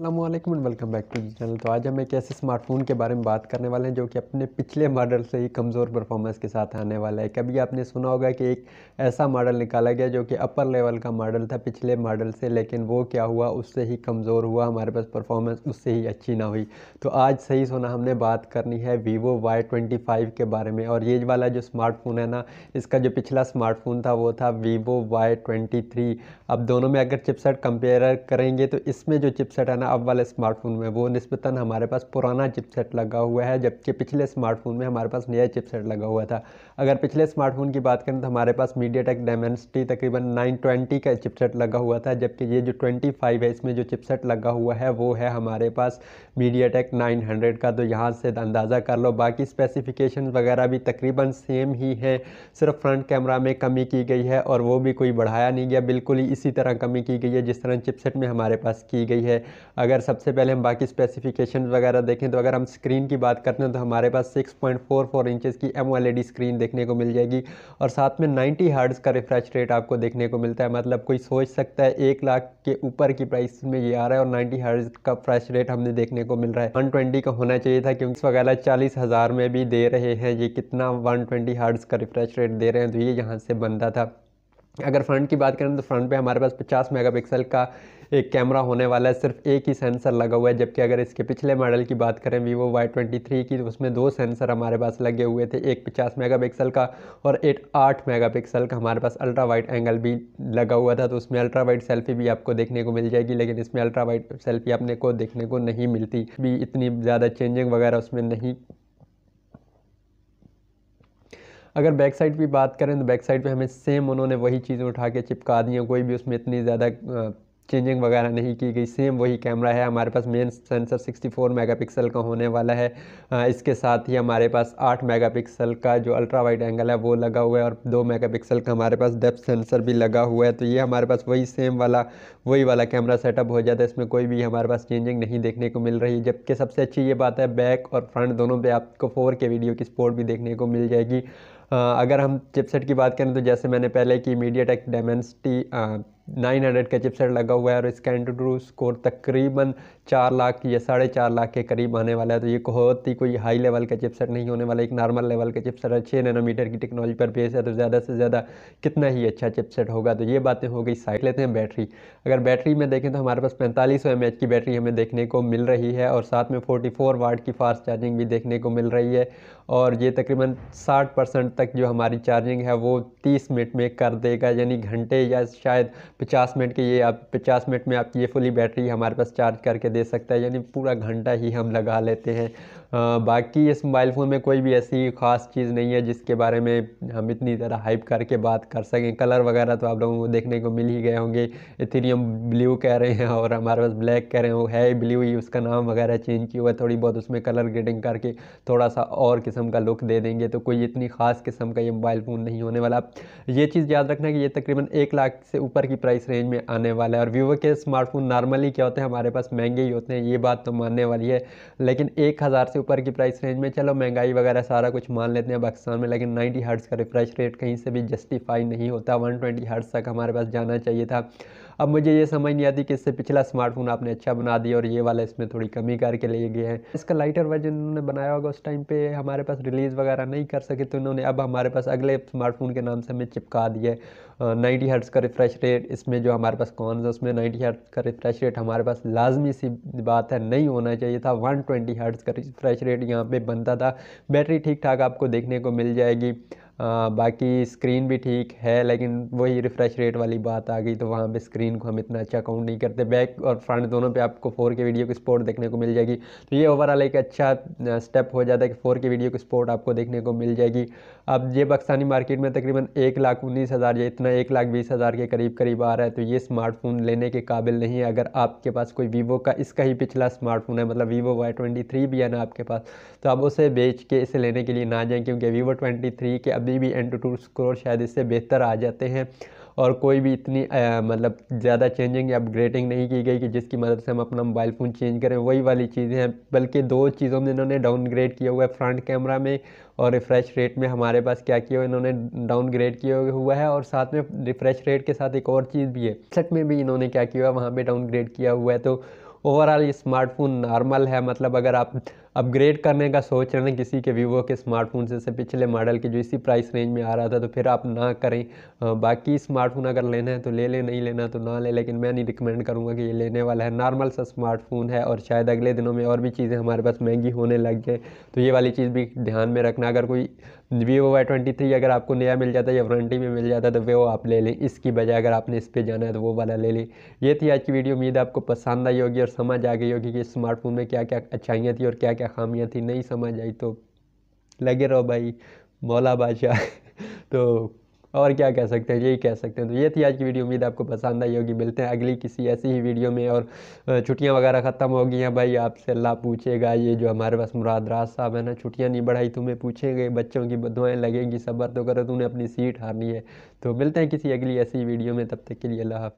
अल्लाम and welcome back to channel तो आज हम एक ऐसे स्मार्टफोन के बारे में बात करने वाले हैं जो कि अपने पिछले मॉडल से ही कमज़ोर परफॉर्मेंस के साथ आने वाला है कभी आपने सुना होगा कि एक ऐसा मॉडल निकाला गया जो कि अपर लेवल का मॉडल था पिछले मॉडल से लेकिन वो क्या हुआ उससे ही कमज़ोर हुआ हमारे पास परफॉर्मेंस उससे ही अच्छी ना हुई तो आज सही सुना हमने बात करनी है वीवो वाई ट्वेंटी फाइव के बारे में और ये वाला जो स्मार्टफोन है ना इसका जो पिछला स्मार्टफोन था वो था वीवो वाई ट्वेंटी थ्री अब दोनों में अगर चिपसेट कंपेयर करेंगे तो इसमें जो चिपसेट है ना ना अब वाले स्मार्टफोन में वो नस्बता हमारे पास पुराना चिपसेट लगा हुआ है जबकि पिछले स्मार्टफोन में हमारे पास नया चिपसेट लगा हुआ था अगर पिछले स्मार्टफोन की बात करें तो हमारे पास मीडिया टेक डायमेंसिटी तकरीबन नाइन ट्वेंटी का चिपसेट लगा हुआ था जबकि ये जो ट्वेंटी फाइव है इसमें जो चिपसेट लगा हुआ है वो है हमारे पास मीडिया टेक नाइन हंड्रेड का तो यहाँ से अंदाज़ा कर लो बाकी स्पेसिफिकेशन वगैरह भी तकरीबन सेम ही है सिर्फ फ्रंट कैमरा में कमी की गई है और वो भी कोई बढ़ाया नहीं गया बिल्कुल ही इसी तरह कमी की गई है जिस तरह चिपसेट में हमारे पास की गई है अगर सबसे पहले हम बाकी स्पेसिफिकेशन वगैरह देखें तो अगर हम स्क्रीन की बात करते हैं तो हमारे पास 6.44 इंचेस की एम स्क्रीन देखने को मिल जाएगी और साथ में 90 हार्ड्स का रिफ्रेश रेट आपको देखने को मिलता है मतलब कोई सोच सकता है एक लाख के ऊपर की प्राइस में ये आ रहा है और नाइन्टी हार्ड्स का फ्रेश रेट हमने देखने को मिल रहा है वन का होना चाहिए था क्योंकि वगैरह चालीस हज़ार में भी दे रहे हैं ये कितना वन ट्वेंटी का रिफ्रेश रेट दे रहे हैं तो ये यहाँ से बनता था अगर फ्रंट की बात करें तो फ्रंट पे हमारे पास 50 मेगापिक्सल का एक कैमरा होने वाला है सिर्फ एक ही सेंसर लगा हुआ है जबकि अगर इसके पिछले मॉडल की बात करें वीवो वाई ट्वेंटी थ्री की तो उसमें दो सेंसर हमारे पास लगे हुए थे एक पचास मेगापिक्सल का और एक आठ मेगापिक्सल का हमारे पास अल्ट्रा वाइड एंगल भी लगा हुआ था तो उसमें अल्ट्रा वाइड सेल्फी भी आपको देखने को मिल जाएगी लेकिन इसमें अल्ट्रा वाइड सेल्फी आपने को देखने को नहीं मिलती भी इतनी ज़्यादा चेंजिंग वगैरह उसमें नहीं अगर बैक साइड की बात करें तो बैक साइड पे हमें सेम उन्होंने वही चीज़ें उठा के चिपका दी हैं कोई भी उसमें इतनी ज़्यादा चेंजिंग वगैरह नहीं की गई सेम वही कैमरा है हमारे पास मेन सेंसर 64 मेगापिक्सल का होने वाला है इसके साथ ही हमारे पास 8 मेगापिक्सल का जो अल्ट्रा वाइड एंगल है वो लगा हुआ है और 2 मेगापिक्सल का हमारे पास डेप्थ सेंसर भी लगा हुआ है तो ये हमारे पास वही सेम वाला वही वाला कैमरा सेटअप हो जाता है इसमें कोई भी हमारे पास चेंजिंग नहीं देखने को मिल रही जबकि सबसे अच्छी ये बात है बैक और फ्रंट दोनों पर आपको फोर वीडियो की स्पोर्ट भी देखने को मिल जाएगी अगर हम चिपसेट की बात करें तो जैसे मैंने पहले की मीडिया टेक डेमेंसटी 900 का चिपसेट लगा हुआ है और इसका इंटरव्यू स्कोर तकरीबन चार लाख या साढ़े चार लाख के करीब आने वाला है तो ये बहुत ही कोई हाई लेवल का चिपसेट नहीं होने वाला एक नॉर्मल लेवल का चिपसेट है छः नैनोमीटर की टेक्नोलॉजी पर बेस है तो ज़्यादा से ज़्यादा कितना ही अच्छा चिपसेट होगा तो ये बातें हो गई साइड लेते हैं बैटरी अगर बैटरी में देखें तो हमारे पास पैंतालीस सौ की बैटरी हमें देखने को मिल रही है और साथ में फोर्टी वाट की फास्ट चार्जिंग भी देखने को मिल रही है और ये तकरीबन साठ परसेंट तक जो हमारी चार्जिंग है वो तीस मिनट में कर देगा यानी घंटे या शायद पचास मिनट के ये आप पचास मिनट में आप ये फुली बैटरी हमारे पास चार्ज करके दे सकता है यानी पूरा घंटा ही हम लगा लेते हैं बाकी इस मोबाइल फ़ोन में कोई भी ऐसी ख़ास चीज़ नहीं है जिसके बारे में हम इतनी ज़्यादा हाइप करके बात कर सकें कलर वगैरह तो आप लोगों को देखने को मिल ही गए होंगे इथेरियम ब्लू कह रहे हैं और हमारे पास ब्लैक कह रहे हैं वो है ब्लू ही उसका नाम वगैरह चेंज किया हुआ है थोड़ी बहुत उसमें कलर ग्रेडिंग करके थोड़ा सा और किस्म का लुक दे देंगे तो कोई इतनी ख़ास किस्म का ये मोबाइल फ़ोन नहीं होने वाला ये चीज़ याद रखना कि ये तकरीबन एक लाख से ऊपर की प्राइस रेंज में आने वाला है और वीवो के स्मार्टफोन नॉर्मली क्या होते हैं हमारे पास महंगे ही होते हैं ये बात तो मानने वाली है लेकिन एक हज़ार से से ऊपर की प्राइस रेंज में चलो महंगाई वगैरह सारा कुछ मान लेते हैं पाकिस्तान में लेकिन 90 हर्ट्स का रिफ्रेश रेट कहीं से भी जस्टिफाई नहीं होता 120 हर्ट्स तक हमारे पास जाना चाहिए था अब मुझे ये समझ नहीं आती कि इससे पिछला स्मार्टफोन आपने अच्छा बना दिया और ये वाला इसमें थोड़ी कमी करके ले गए हैं इसका लाइटर वर्जन उन्होंने बनाया होगा उस टाइम पे हमारे पास रिलीज़ वगैरह नहीं कर सके तो उन्होंने अब हमारे पास अगले स्मार्टफोन के नाम से हमें चिपका दिया है नाइन्टी हर्ट्स का रिफ़्रेश रेट इसमें जो हमारे पास कॉन्स है उसमें नाइन्टी हर्ट्स का रिफ़्रेश रेट हमारे पास लाजमी सी बात है नहीं होना चाहिए था वन ट्वेंटी हर्ट्स का रिफ़्रेश रेट यहाँ पर बनता था बैटरी ठीक ठाक आपको देखने को मिल जाएगी बाकी स्क्रीन भी ठीक है लेकिन वही रिफ़्रेश रेट वाली बात आ गई तो वहाँ पे स्क्रीन को हम इतना अच्छा काउंट नहीं करते बैक और फ्रंट दोनों पे आपको फोर के वीडियो की स्पोर्ट देखने को मिल जाएगी तो ये ओवरऑल एक अच्छा स्टेप हो जाता है कि फोर के वीडियो की स्पोर्ट आपको देखने को मिल जाएगी अब ये पाकिस्तानी मार्केट में तकरीबन एक लाख उन्नीस हज़ार या इतना एक लाख बीस हज़ार के करीब करीब आ रहा है तो ये स्मार्टफोन लेने के काबिल नहीं है अगर आपके पास कोई वीवो का इसका ही पिछला स्मार्टफोन है मतलब वीवो वाई ट्वेंटी थ्री भी है ना आपके पास तो आप उसे बेच के इसे लेने के लिए ना जाएँ क्योंकि वीवो ट्वेंटी थ्री के अब अभी भी एन टू स्कोर शायद इससे बेहतर आ जाते हैं और कोई भी इतनी आ, मतलब ज़्यादा चेंजिंग या अपग्रेडिंग नहीं की गई कि जिसकी मदद से हम अपना मोबाइल फ़ोन चेंज करें वही वाली चीज़ें हैं बल्कि दो चीज़ों में इन्होंने डाउनग्रेड किया हुआ है फ्रंट कैमरा में और रिफ़्रेश रेट में हमारे पास क्या किया हुआ इन्होंने डाउनग्रेड किया हुआ है और साथ में रिफ़्रेश रेट के साथ एक और चीज़ भी है सेट में भी इन्होंने क्या किया हुआ वहाँ पर डाउनग्रेड किया हुआ है तो ओवरऑल ये स्मार्टफोन नॉर्मल है मतलब अगर आप अपग्रेड करने का सोच रहे हैं किसी के वीवो के स्मार्टफोन से पिछले मॉडल के जो इसी प्राइस रेंज में आ रहा था तो फिर आप ना करें बाकी स्मार्टफोन अगर लेना है तो ले ले नहीं लेना तो ना ले लेकिन मैं नहीं रिकमेंड करूँगा कि ये लेने वाला है नॉर्मल सा स्मार्टफोन है और शायद अगले दिनों में और भी चीज़ें हमारे पास महंगी होने लग जाए तो ये वाली चीज़ भी ध्यान में रखना अगर कोई वीवो वाई ट्वेंटी थ्री अगर आपको नया मिल जाता है या वारंटी में मिल जाता है तो वो आप ले लें इसकी बजाय अगर आपने इस पर जाना है तो वो वाला ले लें ये थी आज की वीडियो उम्मीद आपको पसंद आई होगी और समझ आ गई होगी कि स्मार्टफोन में क्या क्या अच्छाइयाँ थी और क्या क्या खामियाँ थी नहीं समझ आई तो लगे रहो भाई मौला बादशाह तो और क्या कह सकते हैं यही कह सकते हैं तो ये थी आज की वीडियो उम्मीद आपको पसंद आई होगी मिलते हैं अगली किसी ऐसी ही वीडियो में और छुट्टियाँ वगैरह ख़त्म हो गई हैं भाई आपसे अल्लाह पूछेगा ये जो हमारे पास मुराद राज साहब है ना छुट्टियाँ नहीं बढ़ाई तुम्हें पूछेंगे बच्चों की दुआएँ लगेंगी सब्र तो करो तुमने अपनी सीट हारनी है तो मिलते हैं किसी अगली ऐसी वीडियो में तब तक के लिए अल्लाह